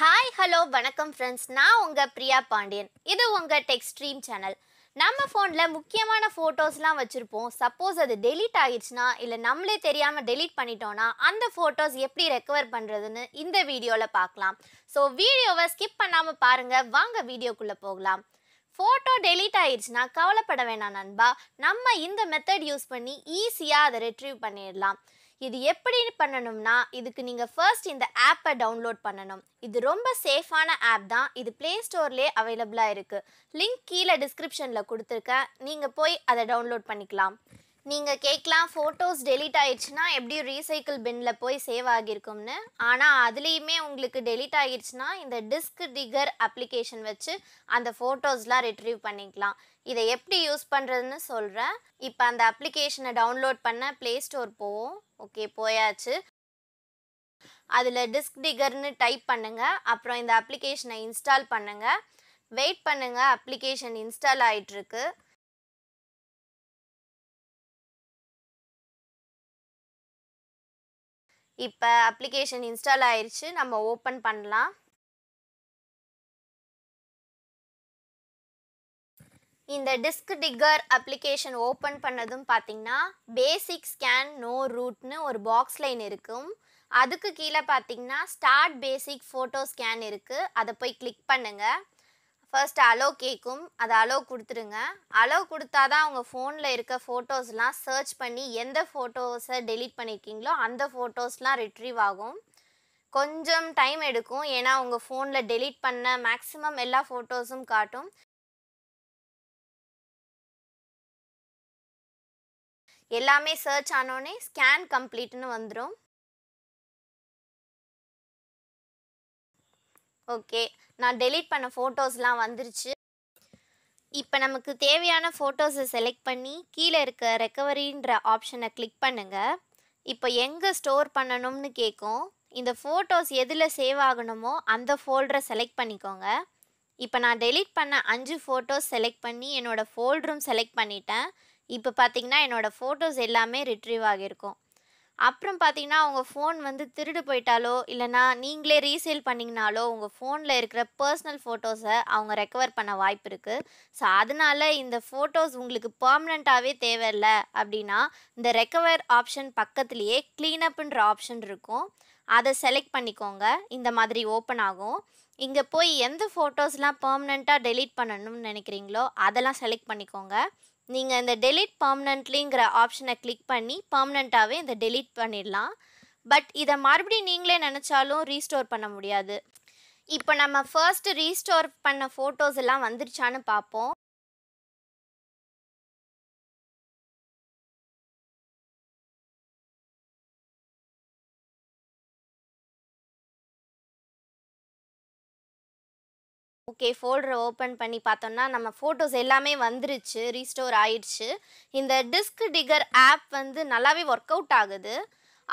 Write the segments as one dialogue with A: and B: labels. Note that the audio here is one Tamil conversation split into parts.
A: ஹாய் ஹலோ வணக்கம் ஃப்ரெண்ட்ஸ் நான் உங்கள் பிரியா பாண்டியன் இது உங்கள் டெக்ஸ்ட்ரீம் சேனல் நம்ம ஃபோனில் முக்கியமான ஃபோட்டோஸ்லாம் வச்சுருப்போம் சப்போஸ் அது டெலீட் ஆகிடுச்சுன்னா இல்லை நம்மளே தெரியாமல் டெலீட் பண்ணிட்டோன்னா அந்த ஃபோட்டோஸ் எப்படி ரெக்கவர் பண்ணுறதுன்னு இந்த வீடியோவில் பார்க்கலாம் ஸோ வீடியோவை ஸ்கிப் பண்ணாமல் பாருங்கள் வாங்க வீடியோக்குள்ளே போகலாம் ஃபோட்டோ டெலீட் ஆயிடுச்சுன்னா கவலைப்பட வேணாம் நண்பா நம்ம இந்த மெத்தட் யூஸ் பண்ணி ஈஸியாக அதை ரெட்ரீவ் பண்ணிடலாம் இது எப்படி பண்ணணும்னா இதுக்கு நீங்கள் ஃபர்ஸ்ட் இந்த ஆப்பை டவுன்லோட் பண்ணணும் இது ரொம்ப சேஃபான ஆப் தான் இது ப்ளே ஸ்டோர்லேயே அவைலபிளாக இருக்குது லிங்க் கீழே டிஸ்கிரிப்ஷனில் கொடுத்துருக்கேன் நீங்கள் போய் அதை டவுன்லோட் பண்ணிக்கலாம் நீங்கள் கேட்கலாம் ஃபோட்டோஸ் டெலீட் ஆகிடுச்சுன்னா எப்படி ரீசைக்கிள் பின்னில் போய் சேவ் ஆகியிருக்கும்னு ஆனால் அதுலேயுமே உங்களுக்கு டெலிட் ஆகிடுச்சுன்னா இந்த டிஸ்க் டிகர் அப்ளிகேஷன் வச்சு அந்த ஃபோட்டோஸ்லாம் ரிட்ரீவ் பண்ணிக்கலாம் இதை எப்படி யூஸ் பண்ணுறதுன்னு சொல்கிறேன் இப்போ அந்த அப்ளிகேஷனை டவுன்லோட் பண்ண ப்ளே ஸ்டோர் போவோம் ஓகே போயாச்சு அதில் டிஸ்க் டிகர்னு டைப் பண்ணுங்கள் அப்புறம் இந்த அப்ளிகேஷனை இன்ஸ்டால் பண்ணுங்கள் வெயிட் பண்ணுங்கள் அப்ளிகேஷன் இன்ஸ்டால்
B: ஆகிட்டுருக்கு இப்போ அப்ளிகேஷன் இன்ஸ்டால் ஆயிடுச்சு நம்ம ஓப்பன் பண்ணலாம்
A: இந்த டிஸ்க் டிக்கர் அப்ளிகேஷன் ஓப்பன் பண்ணதும் பார்த்தீங்கன்னா பேசிக் ஸ்கேன் நோ ரூட்னு ஒரு பாக்ஸ் லைன் இருக்கும் அதுக்கு கீழே பார்த்தீங்கன்னா ஸ்டார்ட் பேசிக் ஃபோட்டோ ஸ்கேன் இருக்குது அதை போய் கிளிக் பண்ணுங்கள் ஃபர்ஸ்ட் அலோ கேட்கும் அது அலோ கொடுத்துருங்க அலோ கொடுத்தா தான் அவங்க ஃபோனில் இருக்க ஃபோட்டோஸ்லாம் சர்ச் பண்ணி எந்த ஃபோட்டோஸை டெலீட் பண்ணியிருக்கீங்களோ அந்த ஃபோட்டோஸ்லாம் ரிட்ரீவ் ஆகும் கொஞ்சம் டைம் எடுக்கும் ஏன்னா உங்கள் ஃபோனில் டெலீட் பண்ண மேக்ஸிமம் எல்லா ஃபோட்டோஸும் காட்டும்
B: எல்லாமே சர்ச் ஆனோடனே ஸ்கேன் கம்ப்ளீட்னு வந்துடும்
A: ஓகே நான் டெலீட் பண்ண ஃபோட்டோஸ்லாம் வந்துருச்சு இப்போ நமக்கு தேவையான ஃபோட்டோஸை செலக்ட் பண்ணி கீழே இருக்க ரெக்கவரின்ற ஆப்ஷனை கிளிக் பண்ணுங்கள் இப்போ எங்கே ஸ்டோர் பண்ணணும்னு கேட்கும் இந்த ஃபோட்டோஸ் எதில் சேவ் ஆகணுமோ அந்த ஃபோல்டரை செலக்ட் பண்ணிக்கோங்க இப்போ நான் டெலீட் பண்ண அஞ்சு ஃபோட்டோஸ் செலக்ட் பண்ணி என்னோடய ஃபோல்டரும் செலக்ட் பண்ணிட்டேன் இப்போ பார்த்தீங்கன்னா என்னோடய ஃபோட்டோஸ் எல்லாமே ரிட்ரீவ் ஆகியிருக்கும் அப்புறம் பார்த்தீங்கன்னா உங்கள் ஃபோன் வந்து திருடு போயிட்டாலோ இல்லைனா நீங்களே ரீசேல் பண்ணிங்கனாலோ உங்கள் ஃபோனில் இருக்கிற பர்சனல் ஃபோட்டோஸை அவங்க ரெக்கவர் பண்ண வாய்ப்பு இருக்குது ஸோ அதனால் இந்த ஃபோட்டோஸ் உங்களுக்கு பர்மனண்ட்டாகவே தேவையில்லை அப்படின்னா இந்த ரெக்கவர் ஆப்ஷன் பக்கத்துலேயே க்ளீனப்புன்ற ஆப்ஷன் இருக்கும் அதை செலக்ட் பண்ணிக்கோங்க இந்த மாதிரி ஓப்பன் ஆகும் இங்கே போய் எந்த ஃபோட்டோஸ்லாம் பர்மனெண்ட்டாக டெலீட் பண்ணணும்னு நினைக்கிறீங்களோ அதெல்லாம் செலக்ட் பண்ணிக்கோங்க நீங்கள் இந்த டெலீட் பர்மனெண்ட்லிங்கிற ஆப்ஷனை கிளிக் பண்ணி பர்மனெண்ட்டாகவே இந்த டெலீட் பண்ணிடலாம் பட் இதை மறுபடியும் நீங்களே நினச்சாலும் ரீஸ்டோர் பண்ண முடியாது இப்போ நம்ம ஃபர்ஸ்ட் ரீஸ்டோர் பண்ண ஃபோட்டோஸ் எல்லாம் வந்துருச்சான்னு பார்ப்போம் ஓகே ஃபோல்டரை ஓப்பன் பண்ணி பார்த்தோம்னா நம்ம ஃபோட்டோஸ் எல்லாமே வந்துருச்சு ரீஸ்டோர் ஆயிடுச்சு இந்த டிஸ்க் டிகர் ஆப் வந்து நல்லாவே ஒர்க் அவுட் ஆகுது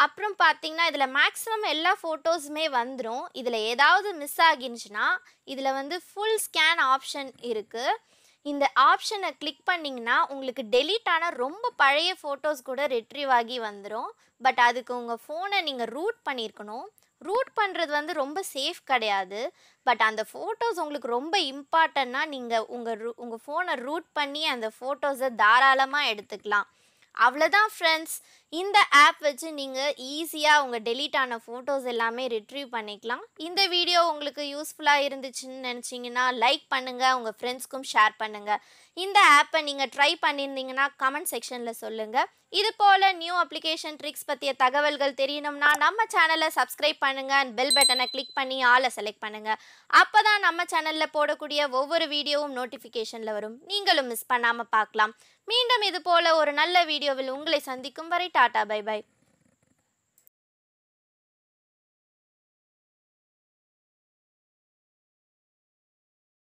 A: அப்புறம் பார்த்தீங்கன்னா இதில் மேக்ஸிமம் எல்லா ஃபோட்டோஸுமே வந்துடும் இதில் ஏதாவது மிஸ் ஆகிருந்துச்சுன்னா இதில் வந்து ஃபுல் ஸ்கேன் ஆப்ஷன் இருக்குது இந்த ஆப்ஷனை கிளிக் பண்ணிங்கன்னா உங்களுக்கு டெலீட் ஆன ரொம்ப பழைய ஃபோட்டோஸ் கூட ரிட்ரீவ் ஆகி வந்துடும் பட் அதுக்கு உங்கள் ஃபோனை நீங்கள் ரூட் பண்ணியிருக்கணும் ரூட் பண்ணுறது வந்து ரொம்ப சேஃப் கிடையாது பட் அந்த ஃபோட்டோஸ் உங்களுக்கு ரொம்ப இம்பார்ட்டன்னா நீங்கள் உங்கள் ரூ உங்கள் ஃபோனை ரூட் பண்ணி அந்த ஃபோட்டோஸை தாராளமாக எடுத்துக்கலாம் அவ்வளோதான் ஃப்ரெண்ட்ஸ் இந்த ஆப் வச்சு நீங்கள் ஈஸியாக உங்கள் டெலீட் ஆன ஃபோட்டோஸ் எல்லாமே ரிட்ரீவ் பண்ணிக்கலாம் இந்த வீடியோ உங்களுக்கு யூஸ்ஃபுல்லாக இருந்துச்சுன்னு நினச்சிங்கன்னா லைக் பண்ணுங்கள் உங்கள் ஃப்ரெண்ட்ஸ்க்கும் ஷேர் பண்ணுங்கள் இந்த ஆப்பை நீங்கள் ட்ரை பண்ணியிருந்தீங்கன்னா கமெண்ட் செக்ஷனில் சொல்லுங்கள் இது போல் நியூ அப்ளிகேஷன் ட்ரிக்ஸ் பற்றிய தகவல்கள் தெரியணும்னா நம்ம சேனலை சப்ஸ்கிரைப் பண்ணுங்கள் அண்ட் பெல் பட்டனை கிளிக் பண்ணி ஆளை செலக்ட் பண்ணுங்கள் அப்போ தான் நம்ம சேனலில் போடக்கூடிய ஒவ்வொரு வீடியோவும் நோட்டிஃபிகேஷனில் வரும் நீங்களும் மிஸ் பண்ணாமல் பார்க்கலாம் மீண்டும் இது போல் ஒரு நல்ல வீடியோவில் உங்களை சந்திக்கும் வரை టాటా బై
B: బై